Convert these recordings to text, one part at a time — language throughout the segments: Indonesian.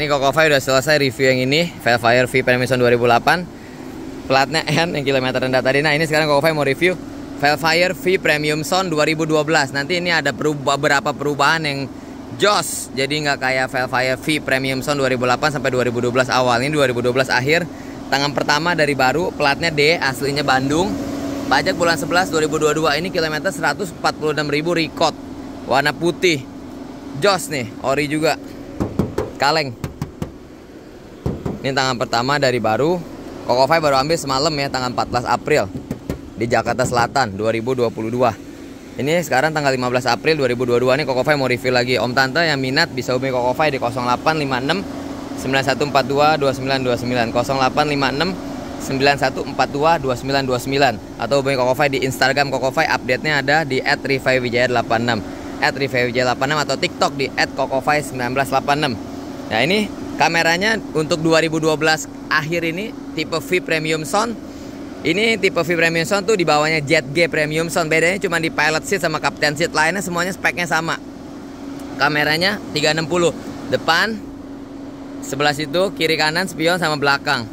Ini Fire udah selesai review yang ini Velfire V Permission 2008 Platnya N eh, yang kilometer rendah tadi Nah ini sekarang Fire mau review Velfire V Premium Sound 2012 Nanti ini ada perubah, beberapa perubahan yang joss. Jadi nggak kayak Velfire V Premium Sound 2008 sampai 2012 awal Ini 2012 akhir Tangan pertama dari baru Platnya D aslinya Bandung Pajak bulan 11 2022 ini kilometer 146 146.000 record Warna putih joss nih, ori juga Kaleng ini tangan pertama dari baru. Koko Five baru ambil semalam ya tangan 14 April di Jakarta Selatan 2022. Ini sekarang tanggal 15 April 2022 nih Five mau review lagi. Om tante yang minat bisa hubungi Five di 0856 9142 2929 0856 9142 2929 atau hubungi Five di Instagram Koko Five update-nya ada di @rifaiwijaya86 @rifaiwijaya86 atau TikTok di @kokofai1986. Nah, ini Kameranya untuk 2012 akhir ini tipe V Premium Sound. Ini tipe V Premium Sound tuh di Jet G Premium Sound. Bedanya cuma di pilot seat sama captain seat. Lainnya semuanya speknya sama. Kameranya 360. Depan sebelah situ kiri kanan spion sama belakang.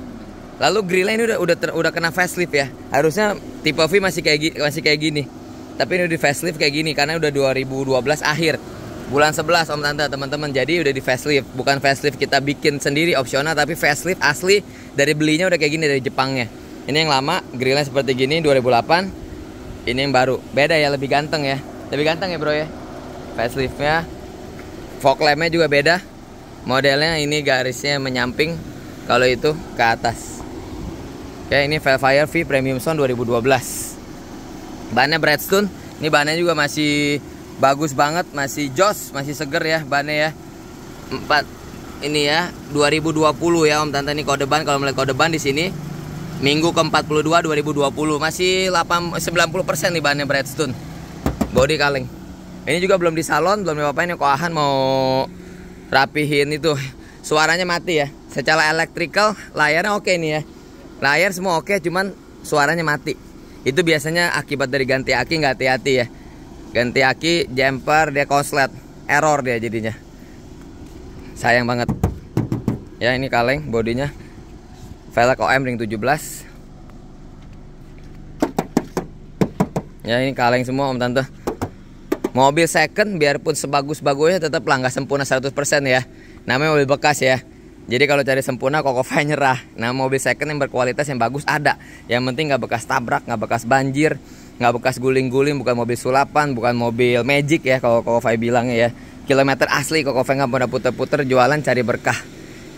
Lalu grillnya ini udah udah ter, udah kena facelift ya. Harusnya tipe V masih kayak masih kayak gini. Tapi ini udah facelift kayak gini karena udah 2012 akhir bulan 11 om tante teman-teman jadi udah di facelift bukan facelift kita bikin sendiri opsional tapi facelift asli dari belinya udah kayak gini dari Jepangnya ini yang lama grillnya seperti gini 2008 ini yang baru beda ya lebih ganteng ya lebih ganteng ya bro ya faceliftnya fog lampnya juga beda modelnya ini garisnya menyamping kalau itu ke atas oke ini Velfire V Premium Sound 2012 bannya Bradstone ini bannya juga masih bagus banget masih jos masih seger ya bannya ya Empat ini ya 2020 ya Om Tante ini kode ban kalau melihat kode ban di sini minggu ke-42 2020 masih 8 90% nih bannya Bradstone body kaleng ini juga belum di salon belum ini ya, kok koahan mau rapihin itu suaranya mati ya secara electrical layarnya oke okay nih ya layar semua oke cuman suaranya mati itu biasanya akibat dari ganti aki nggak hati-hati ya ganti aki jumper dia koslet error dia jadinya sayang banget ya ini kaleng bodinya velg OM ring 17 ya ini kaleng semua om tante mobil second biarpun sebagus-bagusnya tetap langkah sempurna 100% ya namanya mobil bekas ya jadi kalau cari sempurna kok fine nyerah nah mobil second yang berkualitas yang bagus ada yang penting nggak bekas tabrak nggak bekas banjir nggak bekas guling-guling bukan mobil sulapan bukan mobil magic ya kalau kalau Fai bilang ya kilometer asli kok Fai nggak pernah puter-puter jualan cari berkah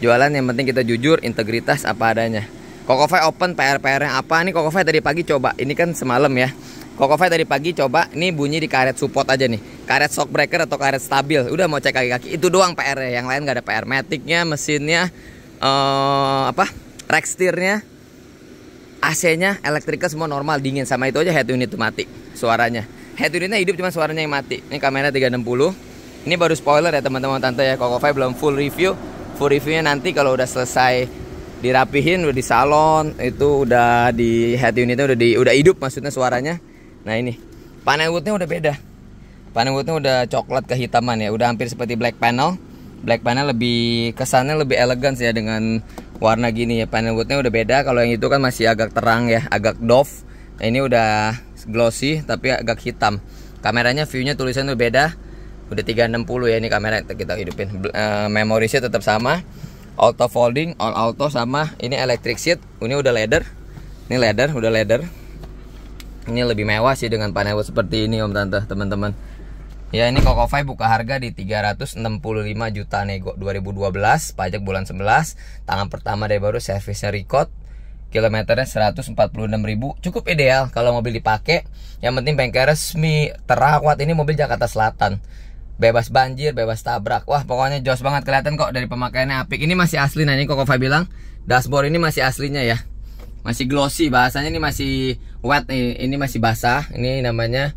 jualan yang penting kita jujur integritas apa adanya koko Fai open PR-PR yang apa nih koko Fai tadi pagi coba ini kan semalam ya koko Fai tadi pagi coba ini bunyi di karet support aja nih karet shock breaker atau karet stabil udah mau cek kaki-kaki itu doang PR-nya yang lain nggak ada PR metiknya mesinnya uh, apa rack steernya AC-nya, elektriknya semua normal, dingin sama itu aja head unit tuh mati suaranya. Head unitnya hidup cuma suaranya yang mati. Ini kamera 360. Ini baru spoiler ya teman-teman tante ya. Koko Five belum full review. Full reviewnya nanti kalau udah selesai dirapihin udah di salon itu udah di head unitnya udah di udah hidup maksudnya suaranya nah ini panel woodnya udah beda panel woodnya udah coklat kehitaman ya udah hampir seperti black panel black panel lebih kesannya lebih elegan sih ya dengan warna gini ya panel woodnya udah beda kalau yang itu kan masih agak terang ya agak doff nah, ini udah glossy tapi agak hitam kameranya viewnya tulisan udah beda udah 360 ya ini kamera kita hidupin e, eh, sih tetap sama auto folding all auto sama ini electric seat ini udah leather ini leather udah leather ini lebih mewah sih dengan panel wood seperti ini om tante teman-teman Ya ini Five buka harga di 365 juta nego 2012 pajak bulan 11 tangan pertama dari baru servisnya record kilometernya 146 ribu cukup ideal kalau mobil dipakai yang penting bengkel resmi terawat ini mobil Jakarta Selatan bebas banjir bebas tabrak wah pokoknya jos banget kelihatan kok dari pemakaiannya apik ini masih asli nah, nih Koko Five bilang dashboard ini masih aslinya ya masih glossy bahasanya ini masih wet ini masih basah ini namanya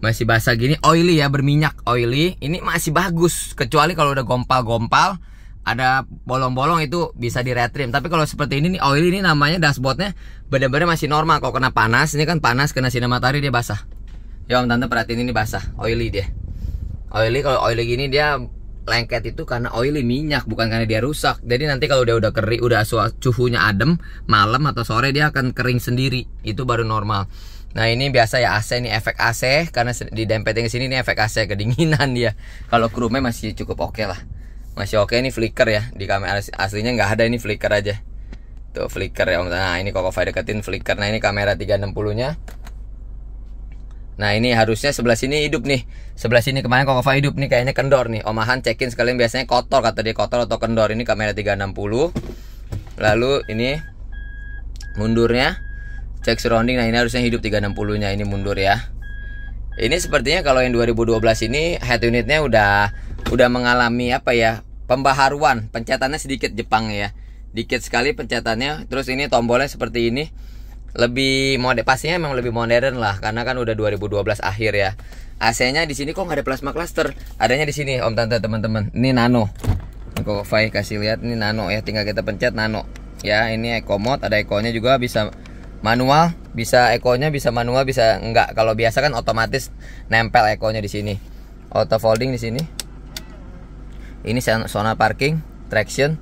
masih basah gini oily ya berminyak oily ini masih bagus kecuali kalau udah gompal-gompal ada bolong-bolong itu bisa diretrim tapi kalau seperti ini nih oily ini namanya dashboardnya benar-benar masih normal kalau kena panas ini kan panas kena sinar matahari dia basah ya om tante perhatiin ini basah oily dia oily kalau oily gini dia lengket itu karena oily minyak bukan karena dia rusak jadi nanti kalau dia udah kering udah suhunya adem malam atau sore dia akan kering sendiri itu baru normal Nah ini biasa ya AC ini efek AC karena di dempeting sini ini efek AC kedinginan dia. Kalau chrome masih cukup oke okay lah. Masih oke okay, ini flicker ya di kamera aslinya nggak ada ini flicker aja. Tuh flicker ya Om. Nah ini Kokofai deketin flicker. Nah ini kamera 360-nya. Nah ini harusnya sebelah sini hidup nih. Sebelah sini kemarin Kokova hidup nih kayaknya kendor nih. Omahan cekin sekalian biasanya kotor kata dia kotor atau kendor. Ini kamera 360. Lalu ini mundurnya cek surrounding nah ini harusnya hidup 360 nya ini mundur ya ini sepertinya kalau yang 2012 ini head unitnya udah udah mengalami apa ya pembaharuan pencetannya sedikit Jepang ya dikit sekali pencetannya terus ini tombolnya seperti ini lebih mode pastinya memang lebih modern lah karena kan udah 2012 akhir ya AC-nya di sini kok nggak ada plasma cluster adanya di sini om tante teman-teman ini nano kok Fai kasih lihat ini nano ya tinggal kita pencet nano ya ini eco mode ada eco nya juga bisa manual bisa ekonya bisa manual bisa enggak kalau biasa kan otomatis nempel ekonya di sini auto folding di sini ini zona parking traction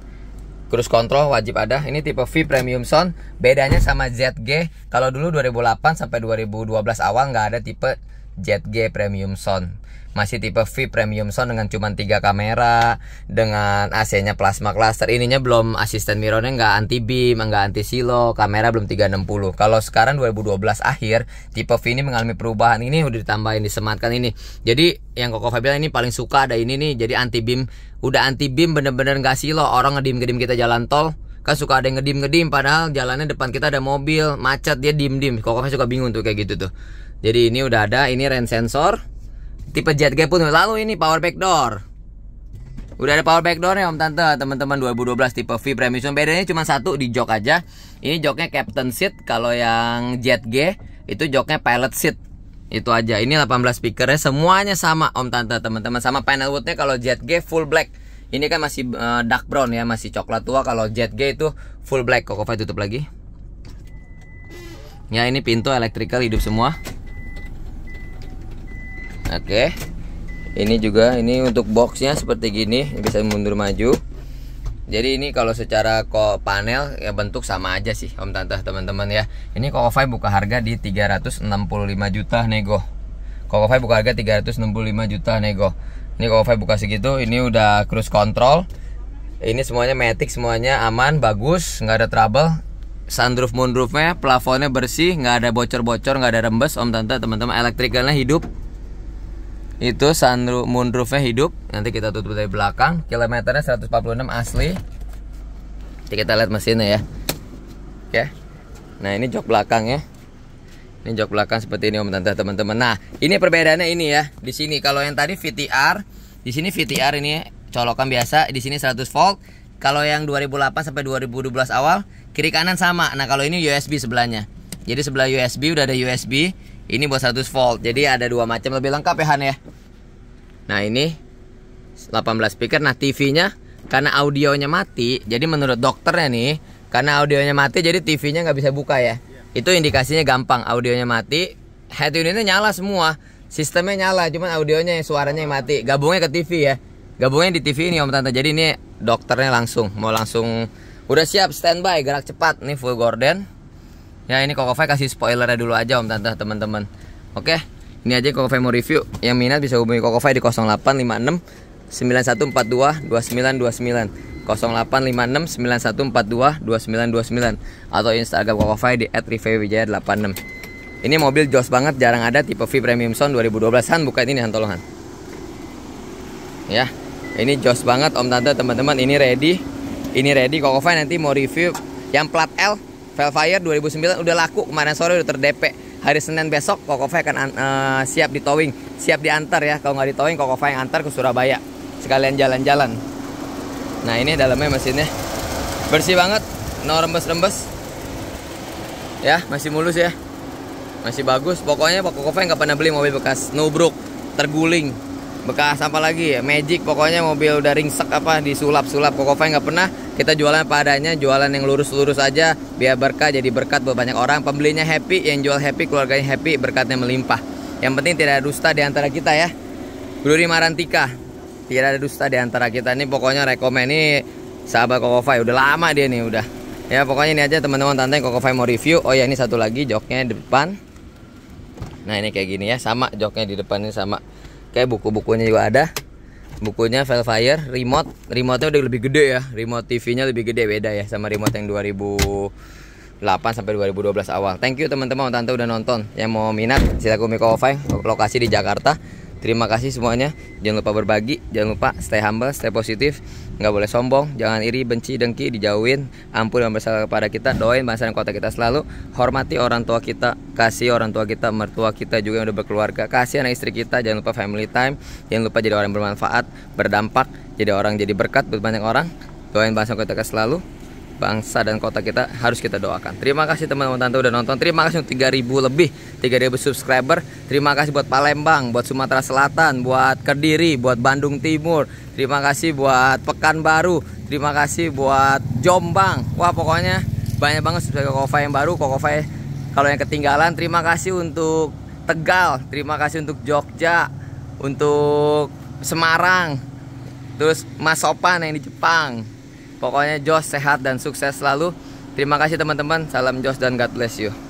cruise control wajib ada ini tipe V premium sound bedanya sama ZG kalau dulu 2008 sampai 2012 awal nggak ada tipe ZG premium sound masih tipe V premium sound dengan cuma tiga kamera dengan AC-nya plasma cluster ininya belum asisten mirrornya nggak anti beam nggak anti silo kamera belum 360 kalau sekarang 2012 akhir tipe V ini mengalami perubahan ini udah ditambahin disematkan ini jadi yang Koko Fabian ini paling suka ada ini nih jadi anti beam udah anti beam bener-bener nggak silo orang ngedim ngedim kita jalan tol kan suka ada yang ngedim ngedim padahal jalannya depan kita ada mobil macet dia dim dim kokoknya suka bingung tuh kayak gitu tuh jadi ini udah ada ini rain sensor tipe Jet JetG pun lalu ini power back door udah ada power back door ya om tante teman-teman 2012 tipe V premium bedanya cuma satu di jok aja ini joknya captain seat kalau yang Jet G itu joknya pilot seat itu aja ini 18 speakernya semuanya sama om tante teman-teman sama panel woodnya kalau Jet G full black ini kan masih uh, dark brown ya masih coklat tua kalau Jet G itu full black kok tutup lagi ya ini pintu elektrikal hidup semua Oke. Ini juga ini untuk boxnya seperti gini, bisa mundur maju. Jadi ini kalau secara kok panel ya bentuk sama aja sih Om Tante teman-teman ya. Ini Kokofai buka harga di 365 juta nego. Kokofai buka harga 365 juta nego. Ini Kokofai buka segitu, ini udah cruise control. Ini semuanya matic, semuanya aman, bagus, nggak ada trouble. Sunroof moonroofnya, plafonnya bersih, nggak ada bocor-bocor, nggak ada rembes. Om Tante teman-teman elektrikalnya hidup itu sunroof moonroofnya hidup nanti kita tutup dari belakang kilometernya 146 asli nanti kita lihat mesinnya ya oke nah ini jok belakang ya ini jok belakang seperti ini om tante teman-teman nah ini perbedaannya ini ya di sini kalau yang tadi VTR di sini VTR ini colokan biasa di sini 100 volt kalau yang 2008 sampai 2012 awal kiri kanan sama nah kalau ini USB sebelahnya jadi sebelah USB udah ada USB ini buat 100 volt. Jadi ada dua macam lebih lengkap ya Han ya. Nah, ini 18 speaker. Nah, TV-nya karena audionya mati, jadi menurut dokternya nih, karena audionya mati jadi TV-nya nggak bisa buka ya. Itu indikasinya gampang, audionya mati, head unitnya nyala semua. Sistemnya nyala, cuman audionya yang suaranya yang mati. Gabungnya ke TV ya. Gabungnya di TV ini Om Tante. Jadi ini dokternya langsung mau langsung udah siap standby gerak cepat nih full gorden Ya ini Fai kasih spoilernya dulu aja om tante teman-teman. Oke, ini aja Fai mau review. Yang minat bisa hubungi Fai di 0856 9142 2929 0856 9142 2929 atau Instagram Fai di @rivewijaya86. Ini mobil jos banget, jarang ada tipe V Premium Sound 2012 Han bukan ini Han tolong Han. Ya, ini jos banget Om Tante teman-teman. Ini ready, ini ready Fai nanti mau review yang plat L Velfire 2009 udah laku kemarin sore udah terdepek hari Senin besok Kokofa akan uh, siap di towing siap diantar ya kalau nggak di towing Kokofa yang antar ke Surabaya sekalian jalan-jalan nah ini dalamnya mesinnya bersih banget no rembes-rembes ya masih mulus ya masih bagus pokoknya Kokofa nggak pernah beli mobil bekas nubruk terguling bekas apa lagi ya magic pokoknya mobil udah ringsek apa disulap-sulap Kokofa nggak pernah kita jualan padanya jualan yang lurus-lurus aja biar berkah jadi berkat buat banyak orang pembelinya happy yang jual happy keluarganya happy berkatnya melimpah yang penting tidak ada dusta di antara kita ya Bluri Marantika tidak ada dusta di antara kita ini pokoknya rekomen ini sahabat Fai udah lama dia nih udah ya pokoknya ini aja teman-teman tante Fai mau review oh ya ini satu lagi joknya di depan nah ini kayak gini ya sama joknya di depan ini sama kayak buku-bukunya juga ada bukunya Velfire remote remote-nya udah lebih gede ya remote TV-nya lebih gede beda ya sama remote yang 2008 sampai 2012 awal thank you teman-teman tante udah nonton yang mau minat silakan Miko Ovai lokasi di Jakarta Terima kasih semuanya. Jangan lupa berbagi, jangan lupa stay humble, stay positif, nggak boleh sombong, jangan iri, benci, dengki, dijauhin. Ampun dan bersalah kepada kita, doain bangsa dan kota kita selalu. Hormati orang tua kita, kasih orang tua kita, mertua kita juga yang udah berkeluarga, kasih anak istri kita, jangan lupa family time, jangan lupa jadi orang yang bermanfaat, berdampak, jadi orang jadi berkat buat banyak orang. Doain bangsa dan kota kita selalu bangsa dan kota kita harus kita doakan. Terima kasih teman-teman tante udah nonton. Terima kasih untuk 3000 lebih, 3000 subscriber. Terima kasih buat Palembang, buat Sumatera Selatan, buat Kediri, buat Bandung Timur. Terima kasih buat Pekanbaru. Terima kasih buat Jombang. Wah, pokoknya banyak banget subscriber Kokofa yang baru, Kokofa kalau yang ketinggalan. Terima kasih untuk Tegal, terima kasih untuk Jogja, untuk Semarang. Terus Mas Sopan yang di Jepang. Pokoknya Jos sehat dan sukses selalu. Terima kasih teman-teman. Salam Jos dan God bless you.